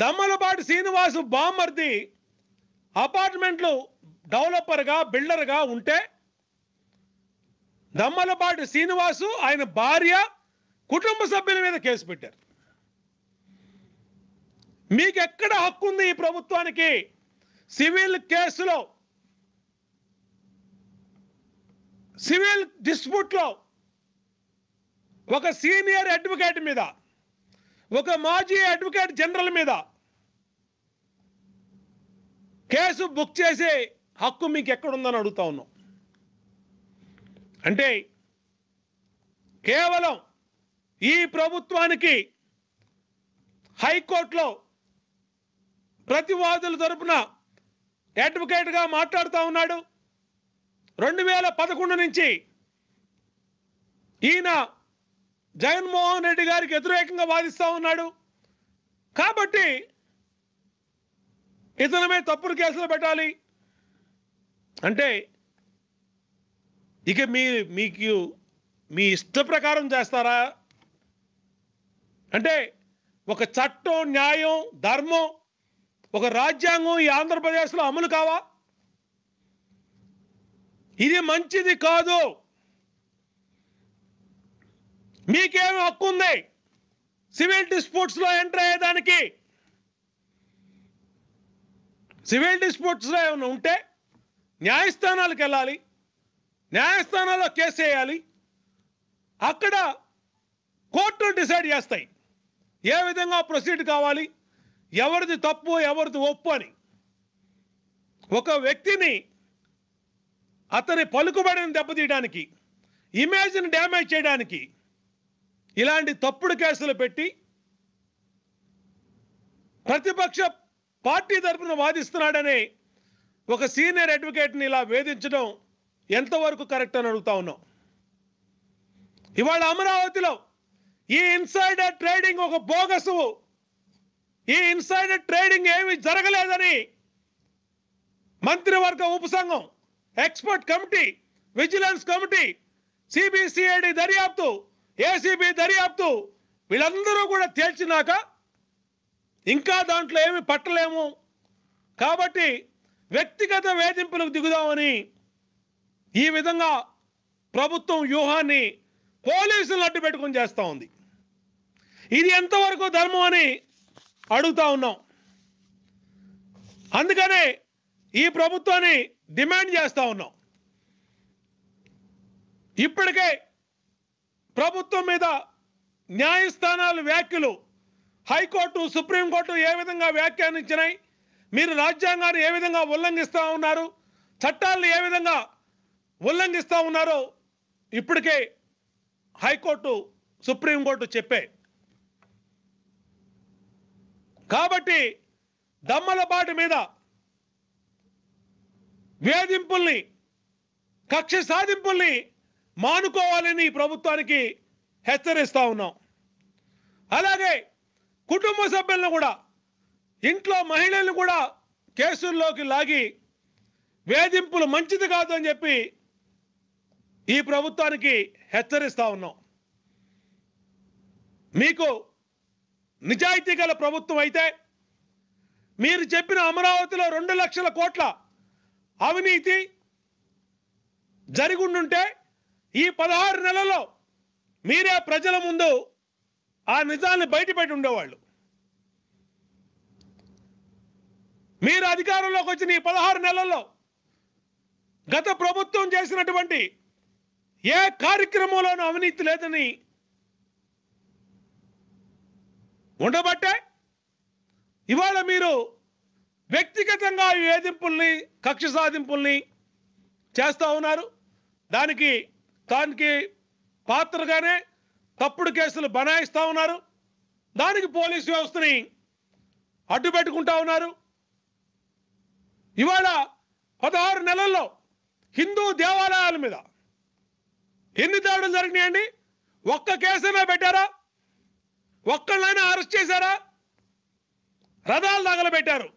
దమ్మలపాటి శ్రీనివాసు బామర్ది అపార్ట్మెంట్లు డెవలపర్గా బిల్డర్గా ఉంటే దమ్మలపాటి శ్రీనివాసు ఆయన భార్య కుటుంబ సభ్యుల మీద కేసు పెట్టారు మీకు ఎక్కడ హక్కు ఉంది ఈ ప్రభుత్వానికి సివిల్ కేసులో సివిల్ డిస్ప్యూట్లో ఒక సీనియర్ అడ్వకేట్ మీద ఒక మాజీ అడ్వకేట్ జనరల్ మీద కేసు బుక్ చేసే హక్కు మీకు ఎక్కడుందని అడుగుతా ఉన్నాం అంటే కేవలం ఈ ప్రభుత్వానికి హైకోర్టులో ప్రతివాదుల తరపున అడ్వకేట్గా మాట్లాడుతూ ఉన్నాడు రెండు వేల పదకొండు నుంచి ఈయన జగన్మోహన్ రెడ్డి గారికి వ్యతిరేకంగా వాదిస్తూ ఉన్నాడు కాబట్టి ఇతని మీద తప్పుడు కేసులు పెట్టాలి అంటే ఇక మీ మీకు మీ ఇష్ట ప్రకారం చేస్తారా అంటే ఒక చట్టం న్యాయం ధర్మం ఒక రాజ్యాంగం ఈ ఆంధ్రప్రదేశ్లో అమలు కావా ఇది మంచిది కాదు మీకేమి హక్కు ఉంది సివిల్ డిస్ప్యూట్స్ లో ఎంటర్ అయ్యేదానికి సివిల్ డిస్ప్యూట్స్ లో ఏమైనా ఉంటే న్యాయస్థానాలకు వెళ్ళాలి న్యాయస్థానాల్లో కేసు వేయాలి అక్కడ కోర్టులు డిసైడ్ చేస్తాయి ఏ విధంగా ప్రొసీడ్ కావాలి ఎవరిది తప్పు ఎవరిది ఒప్పు అని ఒక వ్యక్తిని అతని పలుకుబడిని దెబ్బతీయడానికి ఇమేజ్ని డ్యామేజ్ చేయడానికి ఇలాంటి తప్పుడు కేసులు పెట్టి ప్రతిపక్ష పార్టీ తరఫున వాదిస్తున్నాడనే ఒక సీనియర్ అడ్వకేట్ని ఇలా వేధించడం ఎంతవరకు కరెక్ట్ అని అడుగుతా ఉన్నాం ఇవాళ అమరావతిలో ఈ ఇన్సైడర్ ట్రేడింగ్ ఒక బోగసు ఈ ఇన్సైడర్ ట్రేడింగ్ ఏమి జరగలేదని మంత్రివర్గ ఉపసంఘం expert committee vigilance committee CBCID దర్యాప్తు ఏసీబీ దర్యాప్తు వీళ్ళందరూ కూడా తేల్చినాక ఇంకా దాంట్లో ఏమి పట్టలేము కాబట్టి వ్యక్తిగత వేధింపులకు దిగుదామని ఈ విధంగా ప్రభుత్వం వ్యూహాన్ని పోలీసులను అడ్డు పెట్టుకుని చేస్తూ ఉంది ఇది ఎంతవరకు ధర్మం అని అడుగుతా ఉన్నాం అందుకనే ఈ ప్రభుత్వాన్ని డిమాండ్ చేస్తూ ఉన్నాం ఇప్పటికే ప్రభుత్వం మీద న్యాయస్థానాలు వ్యాఖ్యలు హైకోర్టు సుప్రీంకోర్టు ఏ విధంగా వ్యాఖ్యానించినాయి మీరు రాజ్యాంగాన్ని ఏ విధంగా ఉల్లంఘిస్తూ ఉన్నారు చట్టాలను ఏ విధంగా ఉల్లంఘిస్తూ ఉన్నారో ఇప్పటికే హైకోర్టు సుప్రీంకోర్టు చెప్పే కాబట్టి దమ్మలపాటి మీద వేధింపుల్ని కక్ష సాధింపుల్ని మానుకోవాలని ఈ ప్రభుత్వానికి హెచ్చరిస్తా ఉన్నాం అలాగే కుటుంబ సభ్యులను కూడా ఇంట్లో మహిళలను కూడా కేసుల్లోకి లాగి వేధింపులు మంచిది కాదు అని చెప్పి ఈ ప్రభుత్వానికి హెచ్చరిస్తా ఉన్నాం మీకు నిజాయితీ గల ప్రభుత్వం అయితే మీరు చెప్పిన అమరావతిలో రెండు లక్షల కోట్ల అవినీతి జరిగుండుంటే ఈ పదహారు నెలల్లో మీరే ప్రజల ముందు ఆ నిజాన్ని బయటపెట్టి ఉండేవాళ్ళు మీరు అధికారంలోకి వచ్చిన ఈ పదహారు నెలల్లో గత ప్రభుత్వం చేసినటువంటి ఏ కార్యక్రమంలోనూ అవినీతి లేదని ఉండబట్టే ఇవాళ మీరు వ్యక్తిగతంగా వేధింపుల్ని కక్ష సాధింపుల్ని చేస్తూ ఉన్నారు దానికి దానికి పాత్రగానే తప్పుడు కేసులు బనాయిస్తూ ఉన్నారు దానికి పోలీసు వ్యవస్థని అడ్డు పెట్టుకుంటా ఉన్నారు ఇవాళ పదహారు నెలల్లో హిందూ దేవాలయాల మీద ఎన్ని దాడులు జరిగినాయండి ఒక్క కేసైనా పెట్టారా ఒక్కళ్ళైనా అరెస్ట్ చేశారా రథాలు తగలబెట్టారు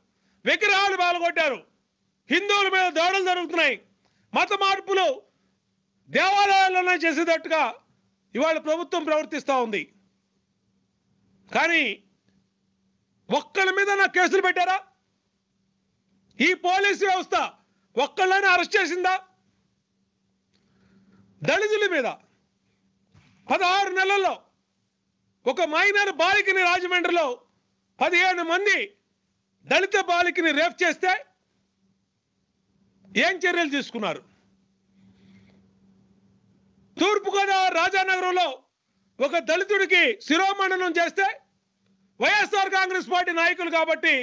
విగ్రహాలు పాల్గొట్టారు హిందువుల మీద దాడులు జరుగుతున్నాయి మత మార్పులు దేవాలయాల్లోనే చేసేటట్టుగా ఇవాళ ప్రభుత్వం ప్రవర్తిస్తూ ఉంది కానీ ఒక్కళ్ళ మీద నా కేసులు పెట్టారా ఈ పోలీసు వ్యవస్థ ఒక్కళ్ళని అరెస్ట్ చేసిందా దళితుల మీద పదహారు నెలల్లో ఒక మైనర్ బాలికని రాజమండ్రిలో పదిహేను మంది దళిత బాలికని రేప్ చేస్తే ఏం చర్యలు తీసుకున్నారు తూర్పుగోదావరి రాజానగరంలో ఒక దళితుడికి శిరోమండనం చేస్తే వైఎస్ఆర్ కాంగ్రెస్ పార్టీ నాయకులు కాబట్టి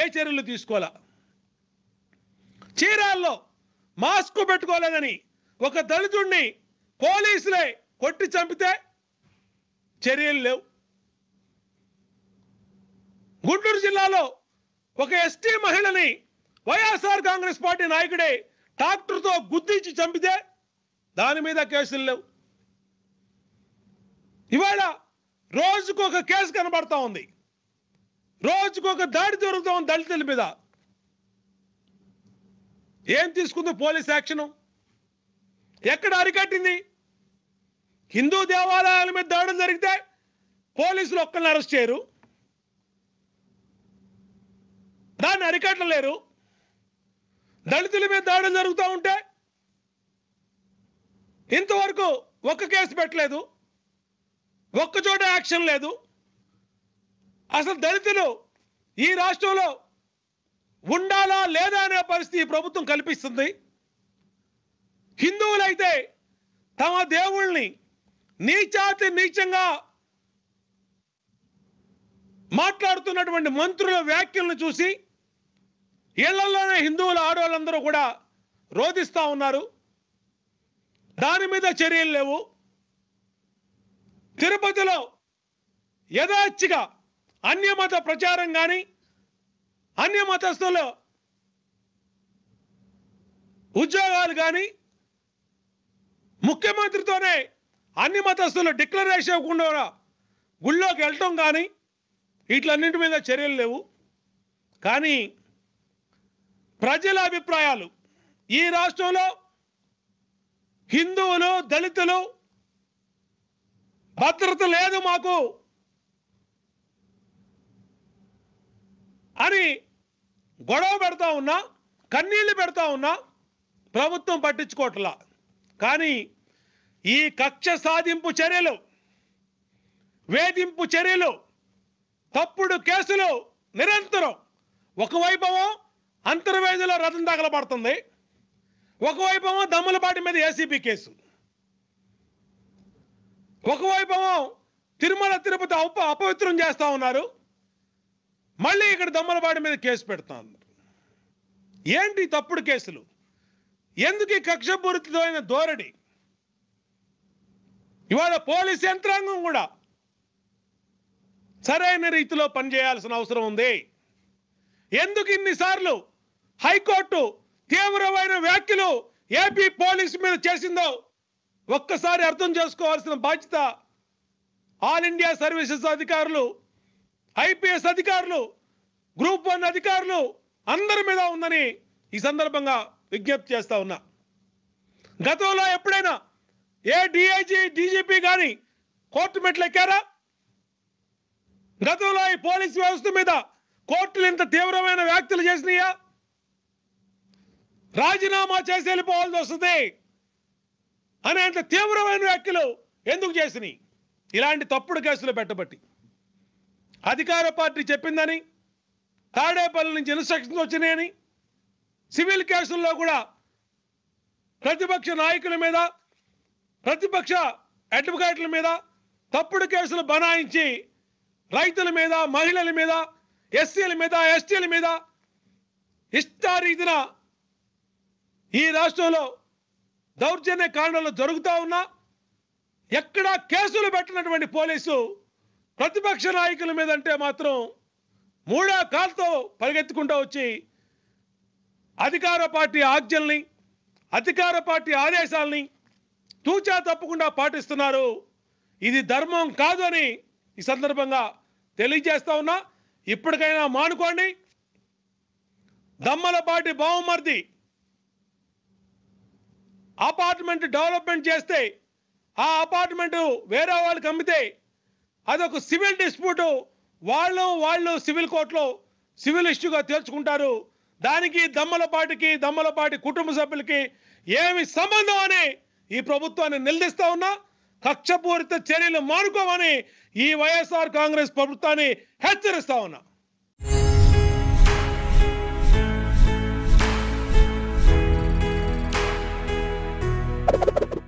ఏ చర్యలు తీసుకోవాలా చీరాల్లో మాస్క్ పెట్టుకోలేదని ఒక దళితుడిని పోలీసులే కొట్టి చంపితే చర్యలు లేవు గుంటూరు జిల్లాలో ఒక ఎస్టీ మహిళని వైఎస్ఆర్ కాంగ్రెస్ పార్టీ నాయకుడే ట్రాక్టర్తో గుద్దించి చంపితే దాని మీద కేసులు లేవు ఇవాళ రోజుకు ఒక కేసు కనబడతా ఉంది రోజుకు ఒక దాడి జరుగుతూ ఉంది దళితుల మీద ఏం తీసుకుంది పోలీస్ యాక్షన్ ఎక్కడ అరికట్టింది హిందూ దేవాలయాల మీద దాడులు జరిగితే పోలీసులు ఒక్కరిని అరెస్ట్ చేయరు దాన్ని అరికట్టలేరు దళితుల మీద దాడులు జరుగుతూ ఉంటే ఇంతవరకు ఒక్క కేసు పెట్టలేదు ఒక్క చోట యాక్షన్ లేదు అసలు దళితులు ఈ రాష్ట్రంలో ఉండాలా లేదా అనే పరిస్థితి ప్రభుత్వం కల్పిస్తుంది హిందువులైతే తమ దేవుల్ని నీచాతి నీచంగా మాట్లాడుతున్నటువంటి మంత్రుల వ్యాఖ్యలను చూసి ఇళ్లలోనే హిందువుల ఆడవాళ్ళందరూ కూడా రోధిస్తూ ఉన్నారు దాని మీద చర్యలు లేవు తిరుపతిలో యథాచ్ఛిగా అన్యమత ప్రచారం కానీ అన్యమతస్తులు ఉద్యోగాలు కానీ ముఖ్యమంత్రితోనే అన్ని మతస్థులు డిక్లరేషన్ ఇవ్వకుండా గుళ్ళోకి వెళ్ళటం కానీ వీటిలన్నింటి మీద చర్యలు లేవు కానీ ప్రజల అభిప్రాయాలు ఈ రాష్ట్రంలో హిందువులు దళితులు భద్రత లేదు మాకు అని గొడవ పెడతా ఉన్నా కన్నీళ్లు పెడతా ఉన్నా ప్రభుత్వం పట్టించుకోవట్లా కానీ ఈ కక్ష సాధింపు చర్యలు వేధింపు చర్యలు తప్పుడు కేసులు నిరంతరం ఒక వైభవం అంతర్వేదిలో రథం తగలబడుతుంది ఒకవైపు ఏమో దమ్ములపాటి మీద ఏసీపీ కేసు ఒకవైపు ఏమో తిరుమల తిరుపతి అప అపవిత్రం చేస్తా ఉన్నారు మళ్ళీ ఇక్కడ దమ్మలపాటి మీద కేసు పెడతా ఏంటి తప్పుడు కేసులు ఎందుకు ఈ కక్షపూరితమైన ధోరణి ఇవాళ పోలీస్ యంత్రాంగం కూడా సరైన రీతిలో పనిచేయాల్సిన అవసరం ఉంది ఎందుకు ఇన్నిసార్లు హైకోర్టు తీవ్రమైన వ్యాఖ్యలు ఏపీ పోలీస్ మీద చేసిందో ఒక్కసారి అర్థం చేసుకోవాల్సిన బాధ్యత ఆల్ ఇండియా సర్వీసెస్ అధికారులు ఐపీఎస్ అధికారులు గ్రూప్ వన్ అధికారులు అందరి మీద ఉందని ఈ సందర్భంగా విజ్ఞప్తి చేస్తా ఉన్నా గతంలో ఎప్పుడైనా ఏ డిఐజీ డీజీపీ కానీ కోర్టు ఎక్కారా గతంలో ఈ పోలీస్ వ్యవస్థ మీద కోర్టులు ఇంత తీవ్రమైన వ్యాఖ్యలు చేసినాయా రాజీనామా చేసి వెళ్ళిపోవాల్సి వస్తుంది అనేంత తీవ్రమైన వ్యాఖ్యలు ఎందుకు చేసినాయి ఇలాంటి తప్పుడు కేసులు పెట్టబట్టి అధికార పార్టీ చెప్పిందని తాడేపల్లి నుంచి ఇన్స్ట్రక్షన్స్ వచ్చినాయని సివిల్ కేసుల్లో కూడా ప్రతిపక్ష నాయకుల మీద ప్రతిపక్ష అడ్వకేట్ల మీద తప్పుడు కేసులు బనాయించి రైతుల మీద మహిళల మీద ఎస్సీల మీద ఎస్టీల మీద ఇష్టారీతిన ఈ రాష్ట్రంలో దౌర్జన్య కారణాలు జరుగుతూ ఉన్నా ఎక్కడా కేసులు పెట్టినటువంటి పోలీసు ప్రతిపక్ష నాయకుల మీద అంటే మాత్రం మూడా కాల్తో పరిగెత్తుకుంటూ వచ్చి అధికార పార్టీ ఆజ్ఞల్ని అధికార పార్టీ ఆదేశాలని తూచా తప్పకుండా పాటిస్తున్నారు ఇది ధర్మం కాదు అని ఈ సందర్భంగా తెలియజేస్తా ఉన్నా ఇప్పటికైనా మానుకోండి దమ్మలపాటి బావుమర్ది అపార్ట్మెంట్ డెవలప్మెంట్ చేస్తే ఆ అపార్ట్మెంట్ వేరే వాళ్ళకి అమ్మితే అదొక సివిల్ డిస్ప్యూట్ వాళ్ళు వాళ్ళు సివిల్ కోర్టులో సివిల్ ఇష్యూగా తేల్చుకుంటారు దానికి దమ్మలపాటికి దమ్మలపాటి కుటుంబ సభ్యులకి ఏమి సంబంధం అని ఈ ప్రభుత్వాన్ని నిలదీస్తా ఉన్నా కక్షపూరిత చర్యలు మానుకోమని ఈ వైఎస్ఆర్ కాంగ్రెస్ ప్రభుత్వాన్ని హెచ్చరిస్తా ఉన్నా you